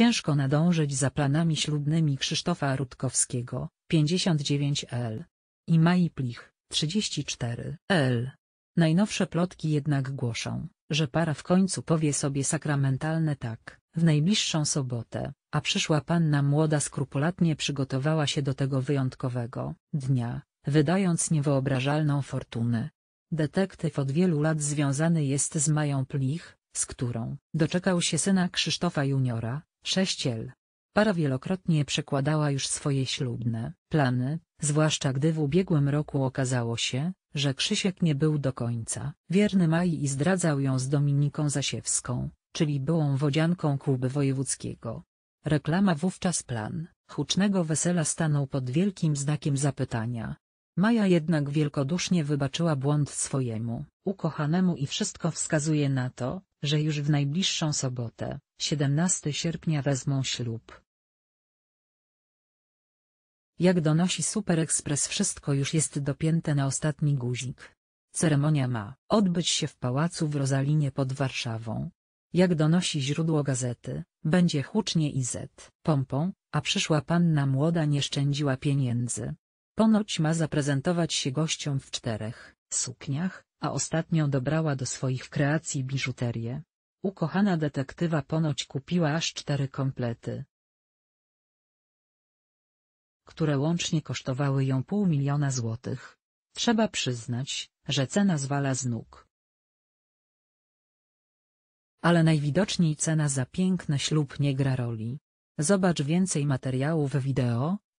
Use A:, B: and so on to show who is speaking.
A: Ciężko nadążyć za planami ślubnymi Krzysztofa Rutkowskiego, 59L. I Mai Plich, 34L. Najnowsze plotki jednak głoszą, że para w końcu powie sobie sakramentalne tak, w najbliższą sobotę, a przyszła panna młoda skrupulatnie przygotowała się do tego wyjątkowego dnia, wydając niewyobrażalną fortunę. Detektyw od wielu lat związany jest z Mają Plich, z którą doczekał się syna Krzysztofa Juniora, Sześciel. Para wielokrotnie przekładała już swoje ślubne plany, zwłaszcza gdy w ubiegłym roku okazało się, że Krzysiek nie był do końca wierny Mai i zdradzał ją z Dominiką Zasiewską, czyli byłą wodzianką Kuby Wojewódzkiego. Reklama wówczas plan hucznego wesela stanął pod wielkim znakiem zapytania. Maja jednak wielkodusznie wybaczyła błąd swojemu ukochanemu i wszystko wskazuje na to, że już w najbliższą sobotę, 17 sierpnia wezmą ślub. Jak donosi Super Express wszystko już jest dopięte na ostatni guzik. Ceremonia ma odbyć się w pałacu w Rozalinie pod Warszawą. Jak donosi źródło gazety, będzie hucznie i z pompą, a przyszła panna młoda nie szczędziła pieniędzy. Ponoć ma zaprezentować się gościom w czterech sukniach, a ostatnio dobrała do swoich kreacji biżuterię. Ukochana detektywa ponoć kupiła aż cztery komplety, które łącznie kosztowały ją pół miliona złotych. Trzeba przyznać, że cena zwala z nóg. Ale najwidoczniej cena za piękny ślub nie gra roli. Zobacz więcej materiałów wideo,